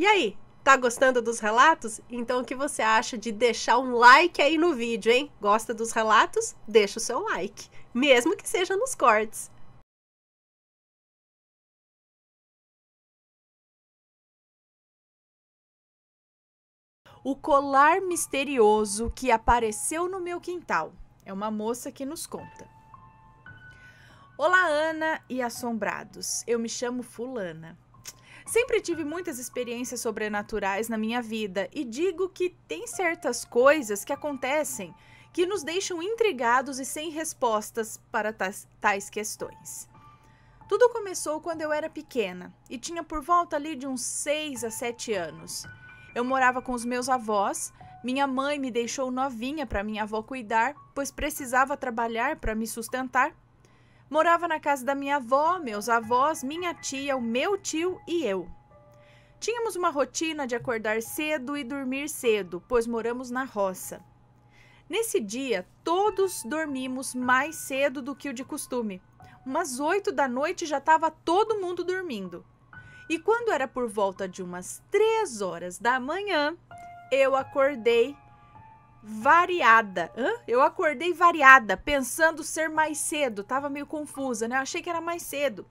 E aí, tá gostando dos relatos? Então o que você acha de deixar um like aí no vídeo, hein? Gosta dos relatos? Deixa o seu like, mesmo que seja nos cortes. O colar misterioso que apareceu no meu quintal. É uma moça que nos conta. Olá, Ana e assombrados. Eu me chamo Fulana. Sempre tive muitas experiências sobrenaturais na minha vida e digo que tem certas coisas que acontecem que nos deixam intrigados e sem respostas para tais, tais questões. Tudo começou quando eu era pequena e tinha por volta ali de uns 6 a 7 anos. Eu morava com os meus avós, minha mãe me deixou novinha para minha avó cuidar, pois precisava trabalhar para me sustentar Morava na casa da minha avó, meus avós, minha tia, o meu tio e eu. Tínhamos uma rotina de acordar cedo e dormir cedo, pois moramos na roça. Nesse dia, todos dormimos mais cedo do que o de costume. Umas oito da noite já estava todo mundo dormindo. E quando era por volta de umas três horas da manhã, eu acordei variada. Hã? Eu acordei variada, pensando ser mais cedo. Tava meio confusa, né? Eu achei que era mais cedo.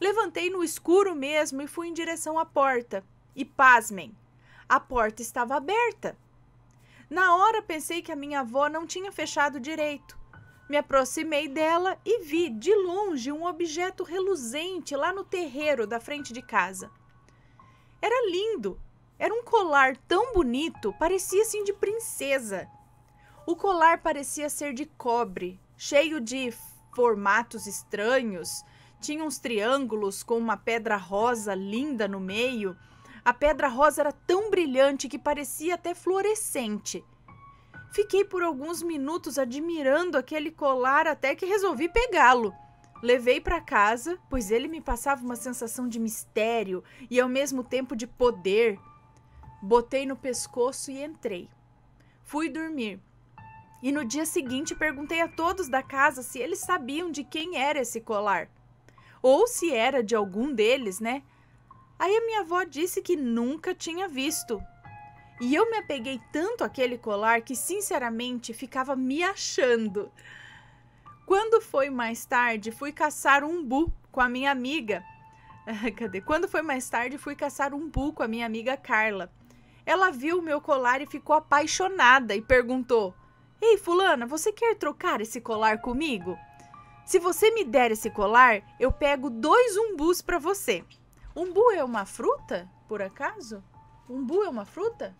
Levantei no escuro mesmo e fui em direção à porta. E pasmem, a porta estava aberta. Na hora pensei que a minha avó não tinha fechado direito. Me aproximei dela e vi de longe um objeto reluzente lá no terreiro da frente de casa. Era lindo, era um colar tão bonito, parecia assim de princesa. O colar parecia ser de cobre, cheio de formatos estranhos. Tinha uns triângulos com uma pedra rosa linda no meio. A pedra rosa era tão brilhante que parecia até fluorescente. Fiquei por alguns minutos admirando aquele colar até que resolvi pegá-lo. Levei para casa, pois ele me passava uma sensação de mistério e ao mesmo tempo de poder. Botei no pescoço e entrei. Fui dormir. E no dia seguinte perguntei a todos da casa se eles sabiam de quem era esse colar. Ou se era de algum deles, né? Aí a minha avó disse que nunca tinha visto. E eu me apeguei tanto àquele colar que, sinceramente, ficava me achando. Quando foi mais tarde, fui caçar um bu com a minha amiga. Cadê? Quando foi mais tarde, fui caçar um bu com a minha amiga Carla. Ela viu o meu colar e ficou apaixonada e perguntou: Ei, Fulana, você quer trocar esse colar comigo? Se você me der esse colar, eu pego dois umbus para você. Umbu é uma fruta, por acaso? Umbu é uma fruta?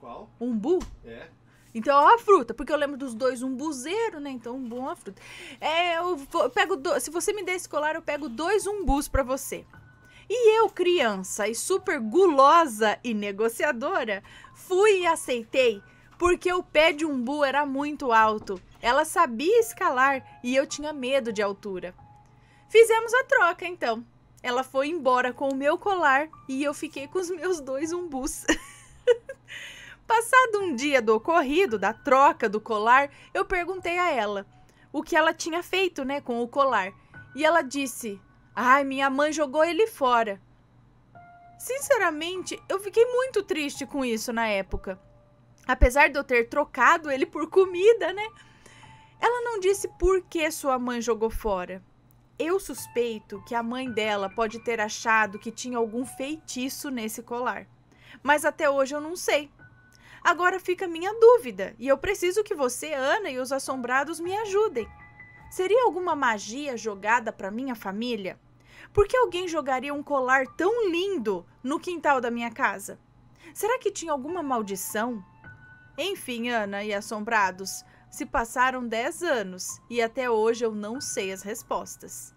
Qual? Umbu? É. Então, ó é a fruta, porque eu lembro dos dois umbuzeiros, né? Então, umbu é uma fruta. É, eu, eu pego do... se você me der esse colar, eu pego dois umbus para você. E eu, criança e super gulosa e negociadora, fui e aceitei, porque o pé de umbu era muito alto. Ela sabia escalar e eu tinha medo de altura. Fizemos a troca então. Ela foi embora com o meu colar e eu fiquei com os meus dois umbus. Passado um dia do ocorrido, da troca do colar, eu perguntei a ela o que ela tinha feito, né, com o colar. E ela disse: Ai, minha mãe jogou ele fora. Sinceramente, eu fiquei muito triste com isso na época. Apesar de eu ter trocado ele por comida, né? Ela não disse por que sua mãe jogou fora. Eu suspeito que a mãe dela pode ter achado que tinha algum feitiço nesse colar. Mas até hoje eu não sei. Agora fica minha dúvida e eu preciso que você, Ana e os assombrados me ajudem. Seria alguma magia jogada para minha família? Por que alguém jogaria um colar tão lindo no quintal da minha casa? Será que tinha alguma maldição? Enfim, Ana e Assombrados, se passaram 10 anos e até hoje eu não sei as respostas.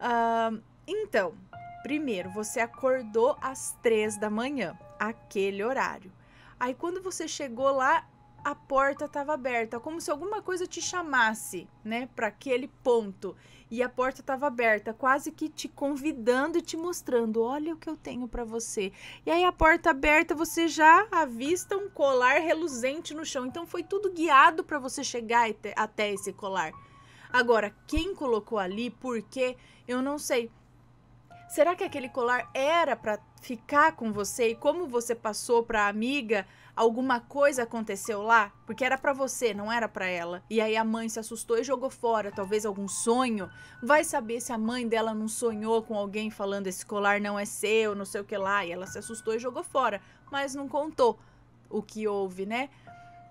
Uh, então, primeiro, você acordou às 3 da manhã, aquele horário. Aí quando você chegou lá, a porta estava aberta, como se alguma coisa te chamasse, né, para aquele ponto. E a porta estava aberta, quase que te convidando e te mostrando, olha o que eu tenho para você. E aí a porta aberta, você já avista um colar reluzente no chão. Então foi tudo guiado para você chegar até esse colar. Agora, quem colocou ali, por quê, eu não sei será que aquele colar era para ficar com você e como você passou para a amiga, alguma coisa aconteceu lá? Porque era para você, não era para ela. E aí a mãe se assustou e jogou fora, talvez algum sonho. Vai saber se a mãe dela não sonhou com alguém falando esse colar não é seu, não sei o que lá, e ela se assustou e jogou fora, mas não contou o que houve, né?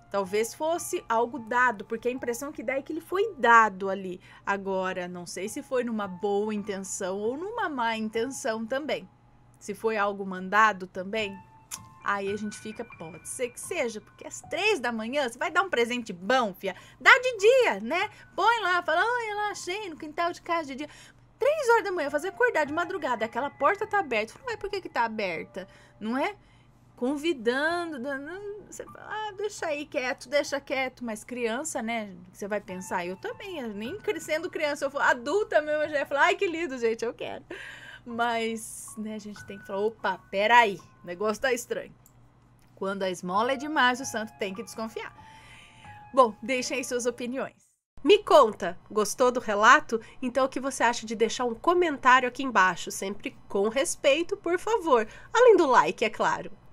Talvez fosse algo dado, porque a impressão que dá é que ele foi dado ali. Agora, não sei se foi numa boa intenção ou numa má intenção também. Se foi algo mandado também, aí a gente fica, pode ser que seja, porque às três da manhã você vai dar um presente bom, fia. Dá de dia, né? Põe lá, fala, olha lá, achei no quintal de casa de dia. Três horas da manhã, fazer acordar de madrugada, aquela porta tá aberta. Fala, mas por que que tá aberta? Não é? convidando, você fala, ah, deixa aí quieto, deixa quieto, mas criança, né? Você vai pensar, eu também, nem crescendo criança, eu falo, adulta mesmo, eu já ia falar, ai que lindo, gente, eu quero. Mas, né, a gente tem que falar, opa, peraí, o negócio tá estranho. Quando a esmola é demais, o santo tem que desconfiar. Bom, deixem aí suas opiniões. Me conta, gostou do relato? Então o que você acha de deixar um comentário aqui embaixo, sempre com respeito, por favor. Além do like, é claro.